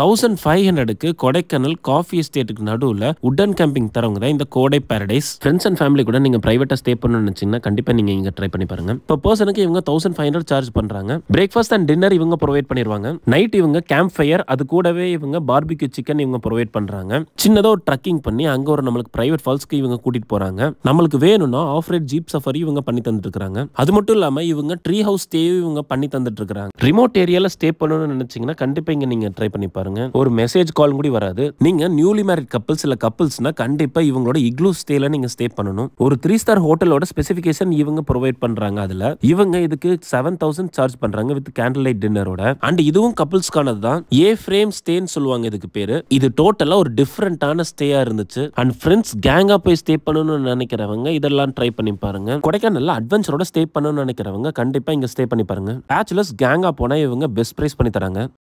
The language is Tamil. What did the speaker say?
தௌசண்ட் ஃபைவ் ஹண்ட்ரடுக்கு கொடைக்கானல் காஃபி எஸ்டேட்டுக்கு நடுவில் உடன் கேம்பிங் தரவங்க தான் இந்த கோடை பேரடைஸ் ஃப்ரெண்ட்ஸ் அண்ட் ஃபேமிலி கூட நீங்கள் ப்ரைவேட்டாக ஸ்டே பண்ணணும்னு நினச்சிங்கன்னா கண்டிப்பாக நீங்கள் இங்கே ட்ரை பண்ணி பாருங்க இப்போ பர்சனுக்கு இவங்க தௌசண்ட் ஃபைவ் ஹண்ட்ரட் சார்ஜ் பண்ணுறாங்க பிரேக்ஃபாஸ்ட் அண்ட் டின்னர் இவங்க ப்ரொவைட் பண்ணிடுவாங்க நைட் இவங்க கேம்ப் ஃபயர் அது கூடவே இவங்க பார்பிக்யூ சிக்கன் இவங்க ப்ரொவைட் பண்ணுறாங்க சின்னதாக ஒரு ட்ரக்கிங் பண்ணி அங்கே ஒரு நம்மளுக்கு ப்ரைவேட் ஃபால்ஸ்க்கு இவங்க கூட்டிகிட்டு போகிறாங்க நம்மளுக்கு வேணும்னா ஆஃப் ரைட் ஜீப் சஃபரி இவங்க பண்ணி தந்துட்டு அது மட்டும் இல்லாமல் இவங்க ட்ரீ ஹவுஸ் ஸ்டேயும் இவங்க பண்ணி தந்துட்டு ரிமோட் ஏரியாவில் ஸ்டே பண்ணணும்னு நினச்சிங்கன்னா கண்டிப்பாக இங்கே நீங்கள் ட்ரை பண்ணி பாருங்க பாருங்க ஒரு மெசேஜ் கால் கூட வராது நீங்க நியூலி மேரிட் கப்பிள்ஸ் இல்ல கப்பிள்ஸ்னா கண்டிப்பா இவங்களோட இக்லூ ஸ்டேல நீங்க ஸ்டே பண்ணணும் ஒரு த்ரீ ஸ்டார் ஹோட்டலோட ஸ்பெசிபிகேஷன் இவங்க ப்ரொவைட் பண்றாங்க அதுல இவங்க இதுக்கு செவன் தௌசண்ட் சார்ஜ் பண்றாங்க வித் கேண்டில் லைட் டின்னரோட அண்ட் இதுவும் கப்பிள்ஸ்க்கானது தான் ஏ ஃப்ரேம் ஸ்டேன்னு சொல்லுவாங்க இதுக்கு பேரு இது டோட்டலா ஒரு டிஃப்ரெண்டான ஸ்டேயா இருந்துச்சு அண்ட் ஃப்ரெண்ட்ஸ் கேங்கா போய் ஸ்டே பண்ணணும்னு நினைக்கிறவங்க இதெல்லாம் ட்ரை பண்ணி பாருங்க கொடைக்கானல்ல அட்வென்ச்சரோட ஸ்டே பண்ணணும்னு நினைக்கிறவங்க கண்டிப்பா இங்க ஸ்டே பண்ணி பாருங்க பேச்சுலர்ஸ் கேங்கா போனா இவங்க பெஸ்ட் பிரைஸ் பண்ணி தராங்க